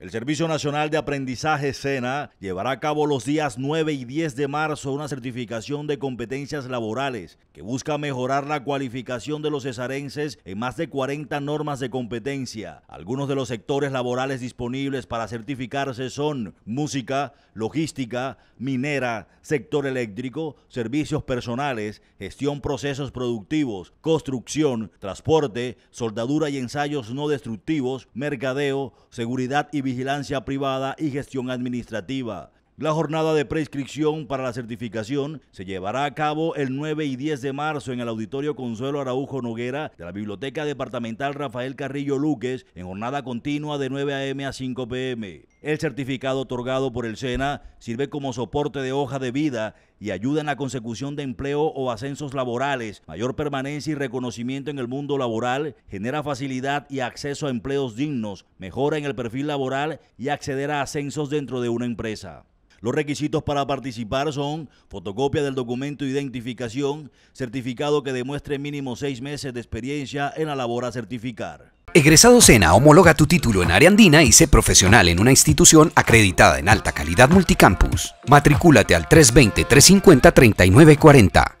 El Servicio Nacional de Aprendizaje SENA llevará a cabo los días 9 y 10 de marzo una certificación de competencias laborales que busca mejorar la cualificación de los cesarenses en más de 40 normas de competencia. Algunos de los sectores laborales disponibles para certificarse son música, logística, minera, sector eléctrico, servicios personales, gestión procesos productivos, construcción, transporte, soldadura y ensayos no destructivos, mercadeo, seguridad y vigilancia privada y gestión administrativa. La jornada de prescripción para la certificación se llevará a cabo el 9 y 10 de marzo en el Auditorio Consuelo Araujo Noguera de la Biblioteca Departamental Rafael Carrillo Luques en jornada continua de 9 a.m. a 5 p.m. El certificado otorgado por el SENA sirve como soporte de hoja de vida y ayuda en la consecución de empleo o ascensos laborales. Mayor permanencia y reconocimiento en el mundo laboral genera facilidad y acceso a empleos dignos, mejora en el perfil laboral y acceder a ascensos dentro de una empresa. Los requisitos para participar son fotocopia del documento de identificación, certificado que demuestre mínimo seis meses de experiencia en la labor a certificar. Egresado Sena, homologa tu título en área andina y sé profesional en una institución acreditada en alta calidad multicampus. Matricúlate al 320-350-3940.